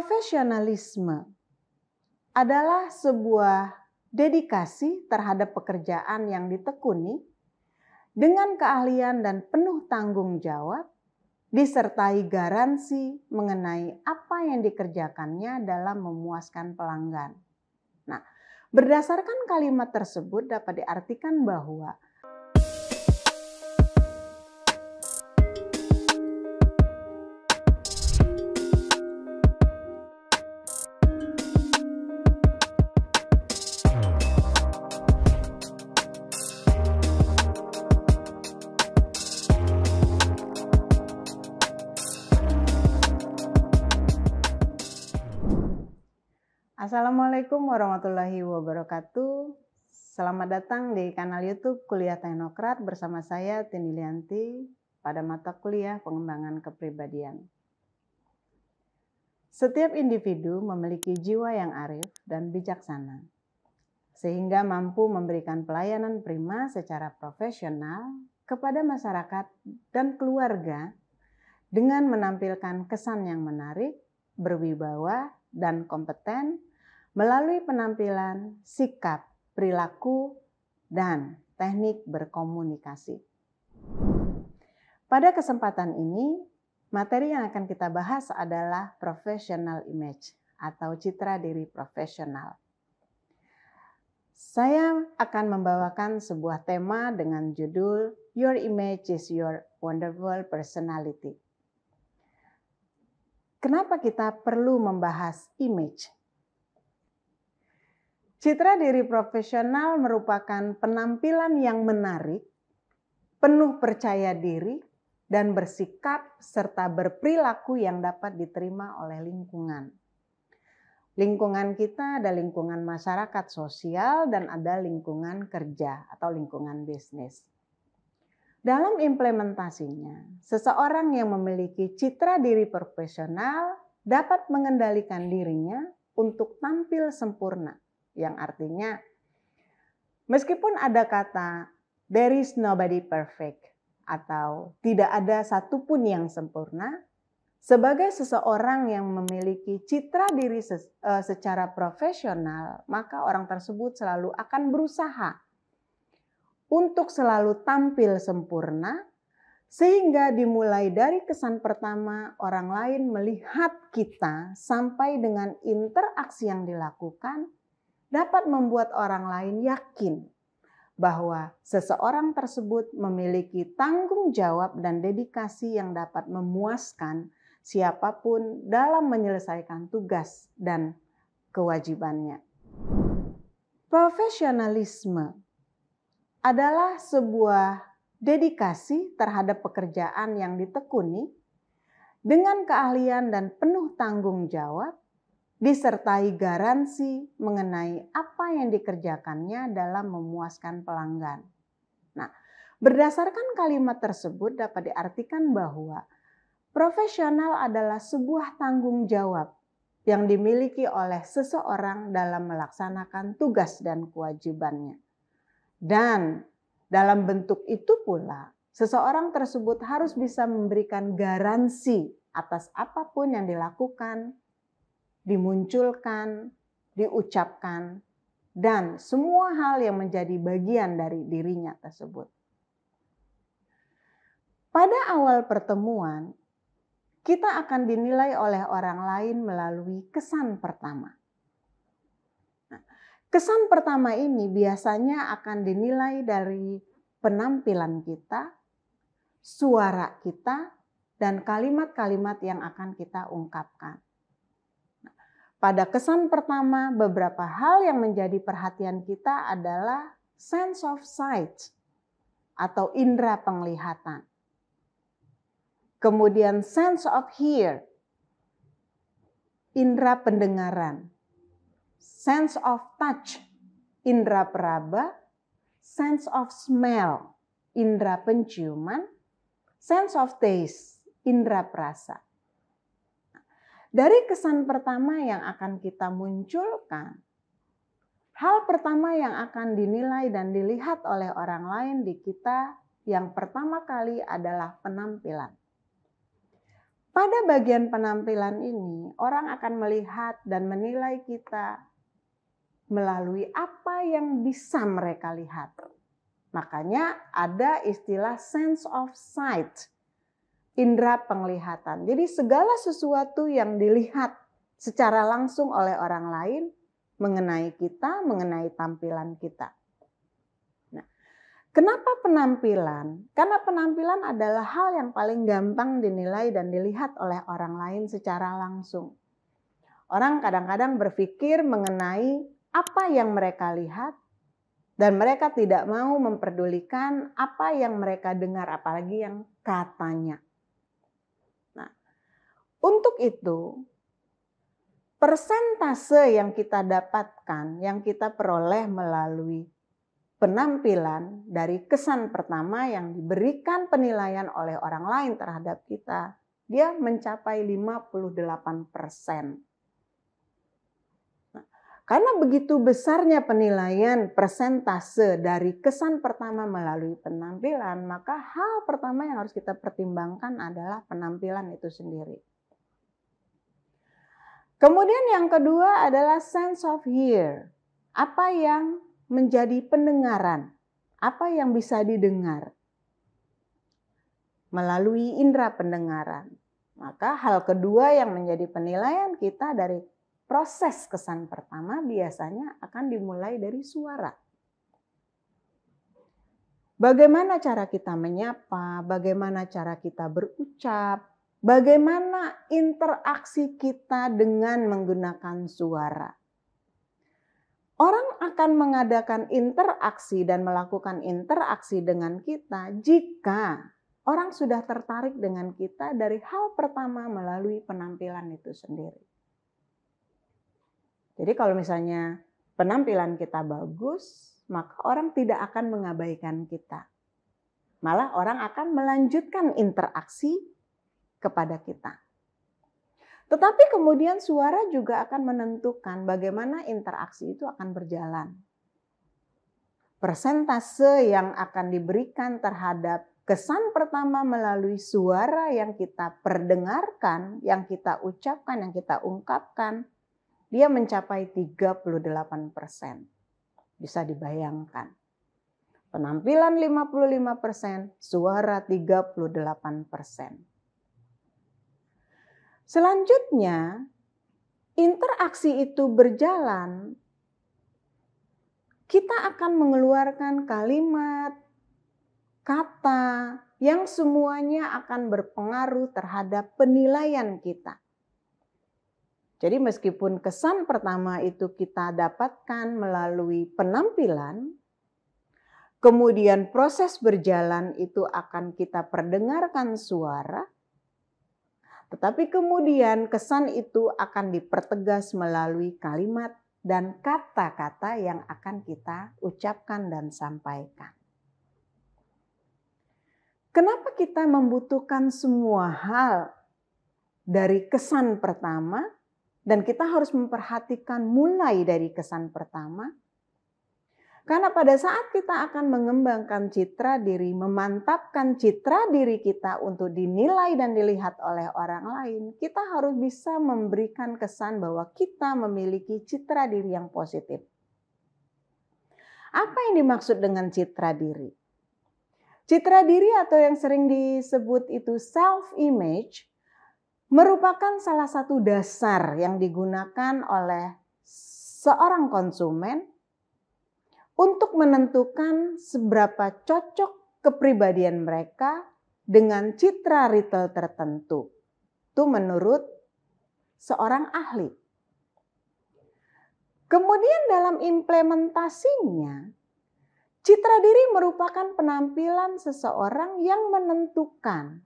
Profesionalisme adalah sebuah dedikasi terhadap pekerjaan yang ditekuni dengan keahlian dan penuh tanggung jawab, disertai garansi mengenai apa yang dikerjakannya dalam memuaskan pelanggan. Nah, berdasarkan kalimat tersebut dapat diartikan bahwa Assalamualaikum warahmatullahi wabarakatuh. Selamat datang di kanal YouTube Kuliah Teknokrat bersama saya Tini Lianti pada mata kuliah Pengembangan Kepribadian. Setiap individu memiliki jiwa yang arif dan bijaksana, sehingga mampu memberikan pelayanan prima secara profesional kepada masyarakat dan keluarga dengan menampilkan kesan yang menarik, berwibawa, dan kompeten melalui penampilan, sikap, perilaku, dan teknik berkomunikasi. Pada kesempatan ini, materi yang akan kita bahas adalah professional image atau citra diri profesional. Saya akan membawakan sebuah tema dengan judul Your Image is Your Wonderful Personality. Kenapa kita perlu membahas image? Citra diri profesional merupakan penampilan yang menarik, penuh percaya diri, dan bersikap serta berperilaku yang dapat diterima oleh lingkungan. Lingkungan kita ada lingkungan masyarakat sosial dan ada lingkungan kerja atau lingkungan bisnis. Dalam implementasinya, seseorang yang memiliki citra diri profesional dapat mengendalikan dirinya untuk tampil sempurna yang artinya meskipun ada kata there is nobody perfect atau tidak ada satupun yang sempurna, sebagai seseorang yang memiliki citra diri e, secara profesional, maka orang tersebut selalu akan berusaha untuk selalu tampil sempurna sehingga dimulai dari kesan pertama orang lain melihat kita sampai dengan interaksi yang dilakukan dapat membuat orang lain yakin bahwa seseorang tersebut memiliki tanggung jawab dan dedikasi yang dapat memuaskan siapapun dalam menyelesaikan tugas dan kewajibannya. Profesionalisme adalah sebuah dedikasi terhadap pekerjaan yang ditekuni dengan keahlian dan penuh tanggung jawab disertai garansi mengenai apa yang dikerjakannya dalam memuaskan pelanggan. Nah, berdasarkan kalimat tersebut dapat diartikan bahwa profesional adalah sebuah tanggung jawab yang dimiliki oleh seseorang dalam melaksanakan tugas dan kewajibannya. Dan dalam bentuk itu pula, seseorang tersebut harus bisa memberikan garansi atas apapun yang dilakukan, dimunculkan, diucapkan, dan semua hal yang menjadi bagian dari dirinya tersebut. Pada awal pertemuan, kita akan dinilai oleh orang lain melalui kesan pertama. Nah, kesan pertama ini biasanya akan dinilai dari penampilan kita, suara kita, dan kalimat-kalimat yang akan kita ungkapkan. Pada kesan pertama, beberapa hal yang menjadi perhatian kita adalah sense of sight atau indera penglihatan. Kemudian sense of hear, indera pendengaran. Sense of touch, indera peraba. Sense of smell, indera penciuman. Sense of taste, indera perasa. Dari kesan pertama yang akan kita munculkan, hal pertama yang akan dinilai dan dilihat oleh orang lain di kita yang pertama kali adalah penampilan. Pada bagian penampilan ini, orang akan melihat dan menilai kita melalui apa yang bisa mereka lihat. Makanya ada istilah sense of sight indera penglihatan. Jadi segala sesuatu yang dilihat secara langsung oleh orang lain mengenai kita, mengenai tampilan kita. Nah, kenapa penampilan? Karena penampilan adalah hal yang paling gampang dinilai dan dilihat oleh orang lain secara langsung. Orang kadang-kadang berpikir mengenai apa yang mereka lihat dan mereka tidak mau memperdulikan apa yang mereka dengar apalagi yang katanya. Untuk itu, persentase yang kita dapatkan, yang kita peroleh melalui penampilan dari kesan pertama yang diberikan penilaian oleh orang lain terhadap kita, dia mencapai 58 persen. Nah, karena begitu besarnya penilaian persentase dari kesan pertama melalui penampilan, maka hal pertama yang harus kita pertimbangkan adalah penampilan itu sendiri. Kemudian yang kedua adalah sense of hear. Apa yang menjadi pendengaran? Apa yang bisa didengar? Melalui indera pendengaran. Maka hal kedua yang menjadi penilaian kita dari proses kesan pertama biasanya akan dimulai dari suara. Bagaimana cara kita menyapa, bagaimana cara kita berucap, Bagaimana interaksi kita dengan menggunakan suara? Orang akan mengadakan interaksi dan melakukan interaksi dengan kita jika orang sudah tertarik dengan kita dari hal pertama melalui penampilan itu sendiri. Jadi kalau misalnya penampilan kita bagus, maka orang tidak akan mengabaikan kita. Malah orang akan melanjutkan interaksi kepada kita. Tetapi kemudian suara juga akan menentukan bagaimana interaksi itu akan berjalan. Persentase yang akan diberikan terhadap kesan pertama melalui suara yang kita perdengarkan, yang kita ucapkan, yang kita ungkapkan, dia mencapai 38 persen. Bisa dibayangkan. Penampilan 55 persen, suara 38 persen. Selanjutnya, interaksi itu berjalan, kita akan mengeluarkan kalimat, kata yang semuanya akan berpengaruh terhadap penilaian kita. Jadi meskipun kesan pertama itu kita dapatkan melalui penampilan, kemudian proses berjalan itu akan kita perdengarkan suara, tetapi kemudian kesan itu akan dipertegas melalui kalimat dan kata-kata yang akan kita ucapkan dan sampaikan. Kenapa kita membutuhkan semua hal dari kesan pertama dan kita harus memperhatikan mulai dari kesan pertama karena pada saat kita akan mengembangkan citra diri, memantapkan citra diri kita untuk dinilai dan dilihat oleh orang lain, kita harus bisa memberikan kesan bahwa kita memiliki citra diri yang positif. Apa yang dimaksud dengan citra diri? Citra diri atau yang sering disebut itu self image merupakan salah satu dasar yang digunakan oleh seorang konsumen untuk menentukan seberapa cocok kepribadian mereka dengan citra retail tertentu. Itu menurut seorang ahli. Kemudian dalam implementasinya, citra diri merupakan penampilan seseorang yang menentukan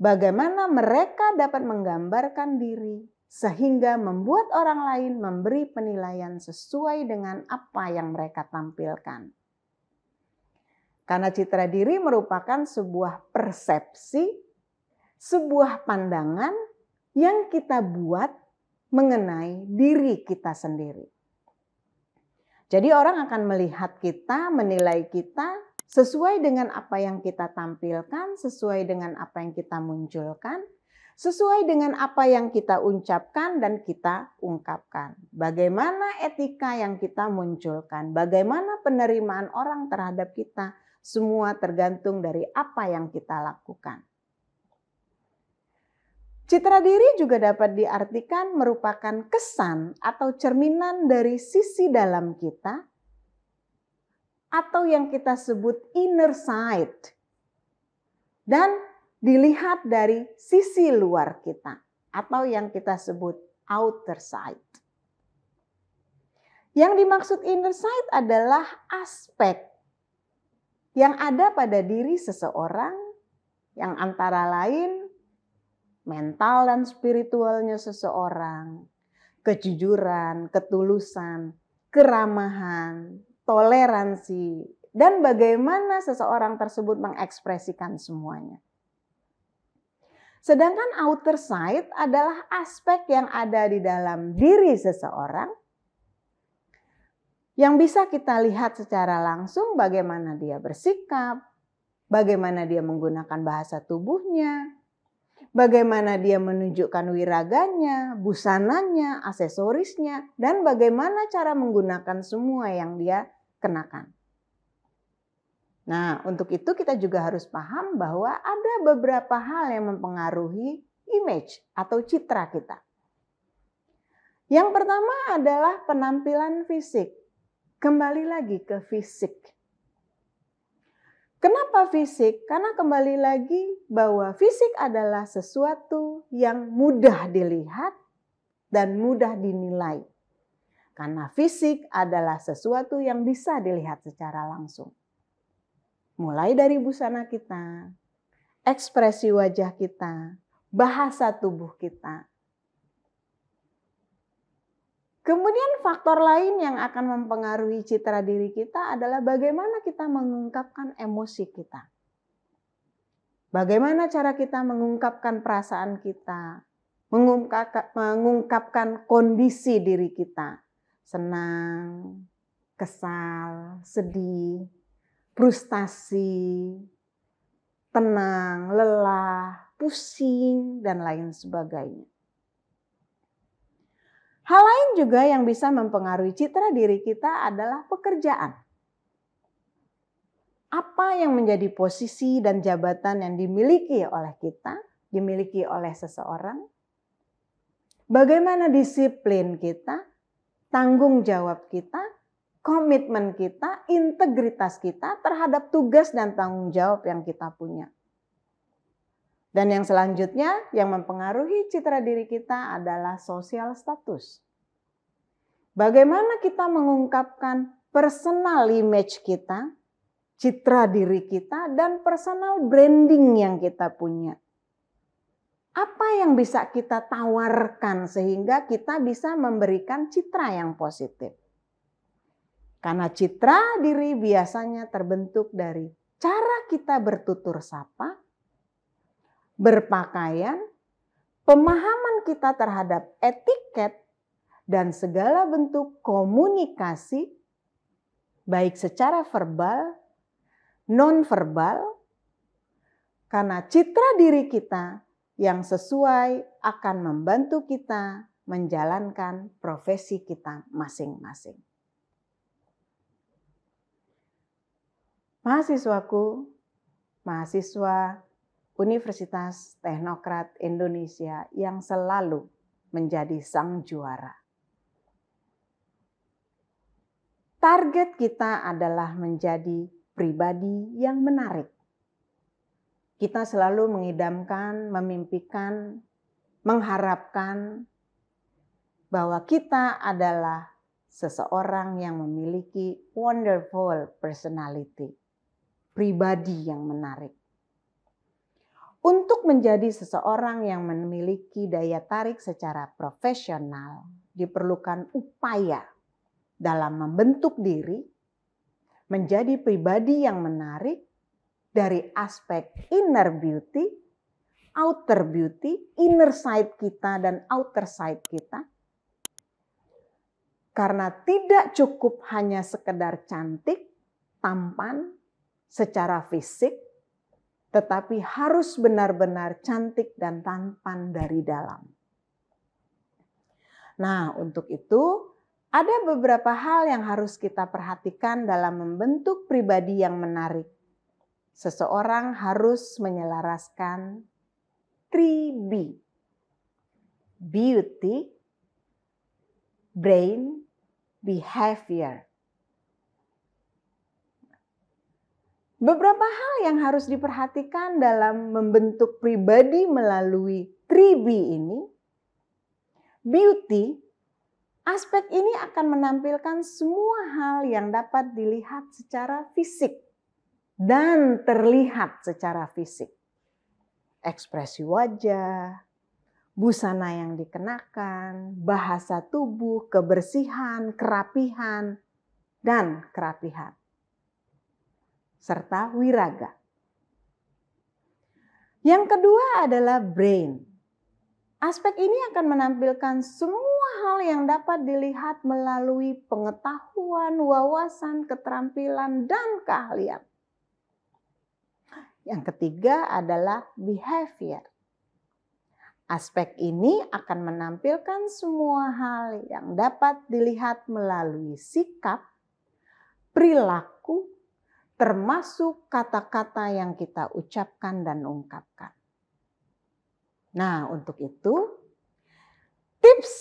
bagaimana mereka dapat menggambarkan diri sehingga membuat orang lain memberi penilaian sesuai dengan apa yang mereka tampilkan. Karena citra diri merupakan sebuah persepsi, sebuah pandangan yang kita buat mengenai diri kita sendiri. Jadi orang akan melihat kita, menilai kita sesuai dengan apa yang kita tampilkan, sesuai dengan apa yang kita munculkan, sesuai dengan apa yang kita ucapkan dan kita ungkapkan. Bagaimana etika yang kita munculkan, bagaimana penerimaan orang terhadap kita, semua tergantung dari apa yang kita lakukan. Citra diri juga dapat diartikan merupakan kesan atau cerminan dari sisi dalam kita atau yang kita sebut inner side. Dan dilihat dari sisi luar kita atau yang kita sebut outer sight. Yang dimaksud inner sight adalah aspek yang ada pada diri seseorang yang antara lain mental dan spiritualnya seseorang, kejujuran, ketulusan, keramahan, toleransi, dan bagaimana seseorang tersebut mengekspresikan semuanya. Sedangkan outer side adalah aspek yang ada di dalam diri seseorang yang bisa kita lihat secara langsung bagaimana dia bersikap, bagaimana dia menggunakan bahasa tubuhnya, bagaimana dia menunjukkan wiraganya, busananya, aksesorisnya, dan bagaimana cara menggunakan semua yang dia kenakan. Nah, untuk itu kita juga harus paham bahwa ada beberapa hal yang mempengaruhi image atau citra kita. Yang pertama adalah penampilan fisik. Kembali lagi ke fisik. Kenapa fisik? Karena kembali lagi bahwa fisik adalah sesuatu yang mudah dilihat dan mudah dinilai. Karena fisik adalah sesuatu yang bisa dilihat secara langsung. Mulai dari busana kita, ekspresi wajah kita, bahasa tubuh kita. Kemudian faktor lain yang akan mempengaruhi citra diri kita adalah bagaimana kita mengungkapkan emosi kita. Bagaimana cara kita mengungkapkan perasaan kita, mengungkapkan kondisi diri kita. Senang, kesal, sedih, frustasi, tenang, lelah, pusing, dan lain sebagainya. Hal lain juga yang bisa mempengaruhi citra diri kita adalah pekerjaan. Apa yang menjadi posisi dan jabatan yang dimiliki oleh kita, dimiliki oleh seseorang, bagaimana disiplin kita, tanggung jawab kita, komitmen kita, integritas kita terhadap tugas dan tanggung jawab yang kita punya. Dan yang selanjutnya yang mempengaruhi citra diri kita adalah sosial status. Bagaimana kita mengungkapkan personal image kita, citra diri kita dan personal branding yang kita punya. Apa yang bisa kita tawarkan sehingga kita bisa memberikan citra yang positif? Karena citra diri biasanya terbentuk dari cara kita bertutur sapa, berpakaian, pemahaman kita terhadap etiket, dan segala bentuk komunikasi, baik secara verbal, nonverbal, karena citra diri kita yang sesuai akan membantu kita menjalankan profesi kita masing-masing. mahasiswaku, mahasiswa Universitas Teknokrat Indonesia yang selalu menjadi sang juara. Target kita adalah menjadi pribadi yang menarik. Kita selalu mengidamkan, memimpikan, mengharapkan bahwa kita adalah seseorang yang memiliki wonderful personality pribadi yang menarik. Untuk menjadi seseorang yang memiliki daya tarik secara profesional, diperlukan upaya dalam membentuk diri, menjadi pribadi yang menarik dari aspek inner beauty, outer beauty, inner side kita, dan outer side kita. Karena tidak cukup hanya sekedar cantik, tampan, secara fisik, tetapi harus benar-benar cantik dan tampan dari dalam. Nah, untuk itu ada beberapa hal yang harus kita perhatikan dalam membentuk pribadi yang menarik. Seseorang harus menyelaraskan 3B. Beauty, brain, behavior. Beberapa hal yang harus diperhatikan dalam membentuk pribadi melalui 3B ini. Beauty, aspek ini akan menampilkan semua hal yang dapat dilihat secara fisik dan terlihat secara fisik. Ekspresi wajah, busana yang dikenakan, bahasa tubuh, kebersihan, kerapihan, dan kerapihan serta wiraga. Yang kedua adalah brain. Aspek ini akan menampilkan semua hal yang dapat dilihat melalui pengetahuan, wawasan, keterampilan, dan keahlian. Yang ketiga adalah behavior. Aspek ini akan menampilkan semua hal yang dapat dilihat melalui sikap, perilaku, termasuk kata-kata yang kita ucapkan dan ungkapkan. Nah, untuk itu tips